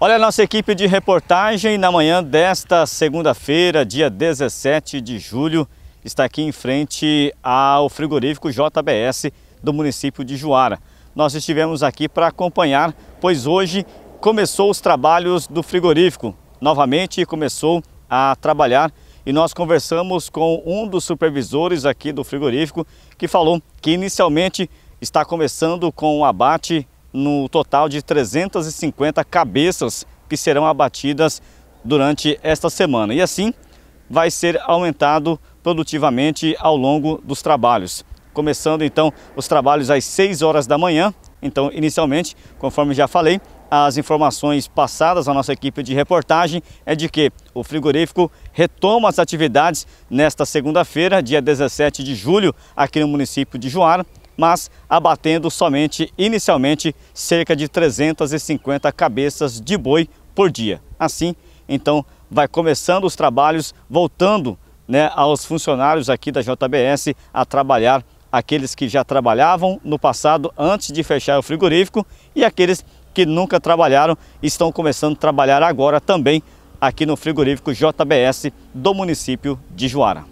Olha a nossa equipe de reportagem na manhã desta segunda-feira, dia 17 de julho, está aqui em frente ao frigorífico JBS do município de Juara. Nós estivemos aqui para acompanhar, pois hoje começou os trabalhos do frigorífico. Novamente começou a trabalhar e nós conversamos com um dos supervisores aqui do frigorífico que falou que inicialmente está começando com o abate no total de 350 cabeças que serão abatidas durante esta semana. E assim vai ser aumentado produtivamente ao longo dos trabalhos. Começando então os trabalhos às 6 horas da manhã. Então, inicialmente, conforme já falei, as informações passadas à nossa equipe de reportagem é de que o frigorífico retoma as atividades nesta segunda-feira, dia 17 de julho, aqui no município de Juara mas abatendo somente inicialmente cerca de 350 cabeças de boi por dia. Assim, então, vai começando os trabalhos, voltando né, aos funcionários aqui da JBS a trabalhar aqueles que já trabalhavam no passado antes de fechar o frigorífico e aqueles que nunca trabalharam estão começando a trabalhar agora também aqui no frigorífico JBS do município de Juara.